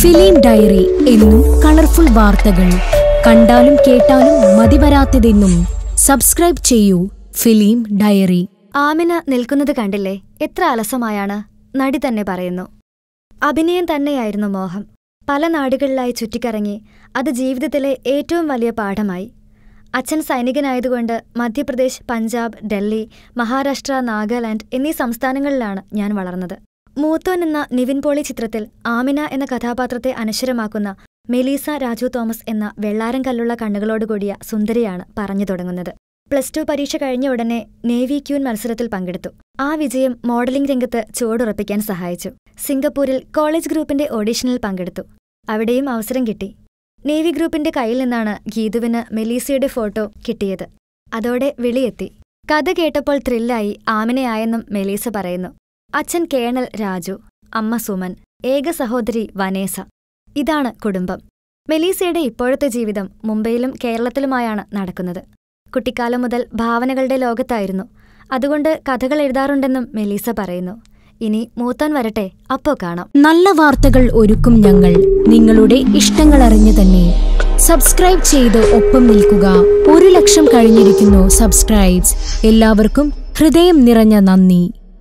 film diary എന്നും colourful വാർത്തകൾ കണ്ടാലും കേട്ടാലും മതിവരാത്തതെന്നും സബ്സ്ക്രൈബ് ചെയ്യൂ ഫിലിം ഡയറി ആമിന നിൽക്കുന്നത് കണ്ടില്ലേ എത്ര അലസമായാണ് നടി തന്നെ പറയുന്നു അഭിനയം തന്നെയായിരുന്നു മോഹം പല നാടുകളിലായി ചുറ്റിക്കറങ്ങി അത് ജീവിതത്തിലെ ഏറ്റവും വലിയ പാഠമായി അച്ഛൻ സൈനികനായതുകൊണ്ട് മധ്യപ്രദേശ് പഞ്ചാബ് ഡൽഹി മഹാരാഷ്ട്ര നാഗാലാൻഡ് എന്നീ സംസ്ഥാനങ്ങളിലാണ് ഞാൻ വളർന്നത് മൂത്തോൻ എന്ന നിവിൻ പോളി ചിത്രത്തിൽ ആമിന എന്ന കഥാപാത്രത്തെ അനശ്വരമാക്കുന്ന മെലീസ രാജു തോമസ് എന്ന വെള്ളാരം കല്ലുള്ള കണ്ണുകളോടുകൂടിയ സുന്ദരിയാണ് പറഞ്ഞു തുടങ്ങുന്നത് പ്ലസ് ടു പരീക്ഷ കഴിഞ്ഞ ഉടനെ നേവി ക്യൂൻ മത്സരത്തിൽ പങ്കെടുത്തു ആ വിജയം മോഡലിംഗ് രംഗത്ത് ചുവടുറപ്പിക്കാൻ സഹായിച്ചു സിംഗപ്പൂരിൽ കോളേജ് ഗ്രൂപ്പിന്റെ ഓഡീഷനിൽ പങ്കെടുത്തു അവിടെയും അവസരം കിട്ടി നേവി ഗ്രൂപ്പിന്റെ കയ്യിൽ നിന്നാണ് ഗീതുവിന് മെലീസയുടെ ഫോട്ടോ കിട്ടിയത് അതോടെ വിളിയെത്തി കഥ കേട്ടപ്പോൾ ത്രില്ലായി ആമിനയായെന്നും മെലീസ പറയുന്നു അച്ഛൻ കേണൽ രാജു അമ്മ സുമൻ ഏക സഹോദരി വനേസ ഇതാണ് കുടുംബം മെലീസയുടെ ഇപ്പോഴത്തെ ജീവിതം മുംബൈയിലും കേരളത്തിലുമായാണ് നടക്കുന്നത് കുട്ടിക്കാലം മുതൽ ഭാവനകളുടെ ലോകത്തായിരുന്നു അതുകൊണ്ട് കഥകൾ എഴുതാറുണ്ടെന്നും മെലീസ പറയുന്നു ഇനി മൂത്താൻ വരട്ടെ അപ്പോ കാണാം നല്ല വാർത്തകൾ ഒരുക്കും ഞങ്ങൾ നിങ്ങളുടെ ഇഷ്ടങ്ങൾ അറിഞ്ഞു തന്നെ സബ്സ്ക്രൈബ് ചെയ്ത് ഒപ്പം നിൽക്കുക ഒരു ലക്ഷം കഴിഞ്ഞിരിക്കുന്നു സബ്സ്ക്രൈബ്സ് എല്ലാവർക്കും ഹൃദയം നിറഞ്ഞ നന്ദി